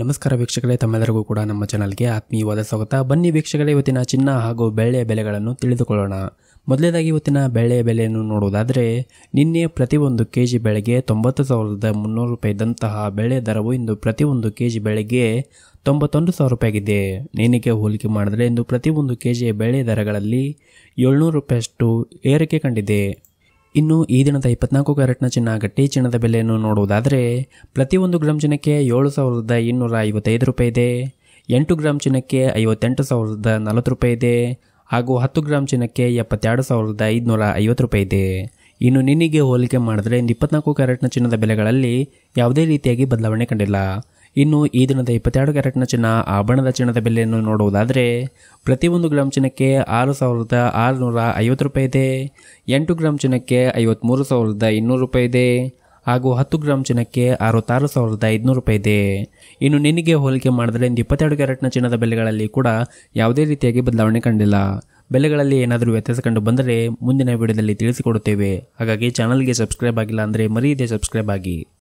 ನಮಸ್ಕಾರ ವೀಕ್ಷಕರೇ ತಮ್ಮೆಲ್ಲರಿಗೂ ಕೂಡ ನಮ್ಮ ಚಾನಲ್ಗೆ ಆತ್ಮೀಯವಾದ ಸ್ವಾಗತ ಬನ್ನಿ ವೀಕ್ಷಕರೇ ಇವತ್ತಿನ ಚಿನ್ನ ಹಾಗೂ ಬೆಳ್ಳೆಯ ಬೆಲೆಗಳನ್ನು ತಿಳಿದುಕೊಳ್ಳೋಣ ಮೊದಲೇದಾಗಿ ಇವತ್ತಿನ ಬೆಳ್ಳೆಯ ಬೆಲೆಯನ್ನು ನೋಡುವುದಾದರೆ ನಿನ್ನೆ ಪ್ರತಿಯೊಂದು ಕೆ ಜಿ ಬೆಳೆಗೆ ತೊಂಬತ್ತು ಸಾವಿರದ ಮುನ್ನೂರು ರೂಪಾಯಿ ಇದ್ದಂತಹ ಬೆಳೆ ದರವು ಇಂದು ಪ್ರತಿಯೊಂದು ಕೆ ಜಿ ಬೆಳೆಗೆ ತೊಂಬತ್ತೊಂದು ಸಾವಿರ ರೂಪಾಯಿ ಆಗಿದೆ ಹೋಲಿಕೆ ಮಾಡಿದರೆ ಇಂದು ಪ್ರತಿಯೊಂದು ಕೆ ಜಿಯ ಬೆಳೆ ದರಗಳಲ್ಲಿ ಏಳ್ನೂರು ರೂಪಾಯಿಯಷ್ಟು ಏರಿಕೆ ಕಂಡಿದೆ ಇನ್ನು ಈ ದಿನದ ಇಪ್ಪತ್ನಾಲ್ಕು ಕ್ಯಾರೆಟ್ನ ಚಿನ್ನ ಗಟ್ಟಿ ಚಿನ್ನದ ಬೆಲೆಯನ್ನು ನೋಡುವುದಾದರೆ ಪ್ರತಿಯೊಂದು ಗ್ರಾಮ್ ಚಿನ್ನಕ್ಕೆ ಏಳು ಸಾವಿರದ ಇನ್ನೂರ ಐವತ್ತೈದು ರೂಪಾಯಿ ಇದೆ ಎಂಟು ಗ್ರಾಮ್ ಚಿನ್ನಕ್ಕೆ ಐವತ್ತೆಂಟು ಸಾವಿರದ ನಲವತ್ತು ರೂಪಾಯಿ ಇದೆ ಹಾಗೂ ಹತ್ತು ಗ್ರಾಮ್ ಚಿನ್ನಕ್ಕೆ ಎಪ್ಪತ್ತೆರಡು ಸಾವಿರದ ಐದುನೂರ ಐವತ್ತು ರೂಪಾಯಿ ಇದೆ ಇನ್ನು ನಿನ್ನಿಗೆ ಹೋಲಿಕೆ ಮಾಡಿದ್ರೆ ಇಪ್ಪತ್ನಾಲ್ಕು ಕ್ಯಾರೆಟ್ನ ಚಿನ್ನದ ಬೆಲೆಗಳಲ್ಲಿ ಯಾವುದೇ ರೀತಿಯಾಗಿ ಬದಲಾವಣೆ ಕಂಡಿಲ್ಲ ಇನ್ನು ಈ ದಿನದ ಇಪ್ಪತ್ತೆರಡು ಕ್ಯಾರೆಟ್ನ ಚಿನ್ನ ಆಭರಣದ ಚಿನ್ನದ ಬೆಲೆಯನ್ನು ನೋಡುವುದಾದರೆ ಪ್ರತಿಯೊಂದು ಗ್ರಾಮ್ ಚಿನ್ನಕ್ಕೆ ಆರು ಸಾವಿರದ ಆರುನೂರ ಐವತ್ತು ರೂಪಾಯಿ ಇದೆ ಎಂಟು ಗ್ರಾಮ್ ಚಿನ್ನಕ್ಕೆ ಐವತ್ಮೂರು ಸಾವಿರದ ಇನ್ನೂರು ರೂಪಾಯಿ ಇದೆ ಹಾಗೂ ಹತ್ತು ಗ್ರಾಮ್ ಚಿನ್ನಕ್ಕೆ ಅರವತ್ತಾರು ಸಾವಿರದ ಐದುನೂರು ರೂಪಾಯಿ ಇದೆ ಇನ್ನು ನಿನಗೆ ಹೋಲಿಕೆ ಮಾಡಿದರೆ ಇಂದು ಇಪ್ಪತ್ತೆರಡು ಕ್ಯಾರೆಟ್ನ ಚಿನ್ನದ ಬೆಲೆಗಳಲ್ಲಿ ಕೂಡ ಯಾವುದೇ ರೀತಿಯಾಗಿ ಬದಲಾವಣೆ ಕಂಡಿಲ್ಲ ಬೆಲೆಗಳಲ್ಲಿ ಏನಾದರೂ ವ್ಯತ್ಯಾಸ ಕಂಡು ಬಂದರೆ ಮುಂದಿನ ವಿಡಿಯೋದಲ್ಲಿ ತಿಳಿಸಿಕೊಡುತ್ತೇವೆ ಹಾಗಾಗಿ ಚಾನಲ್ಗೆ ಸಬ್ಸ್ಕ್ರೈಬ್ ಆಗಿಲ್ಲ ಅಂದರೆ ಮರೀದೆ ಸಬ್ಸ್ಕ್ರೈಬ್ ಆಗಿ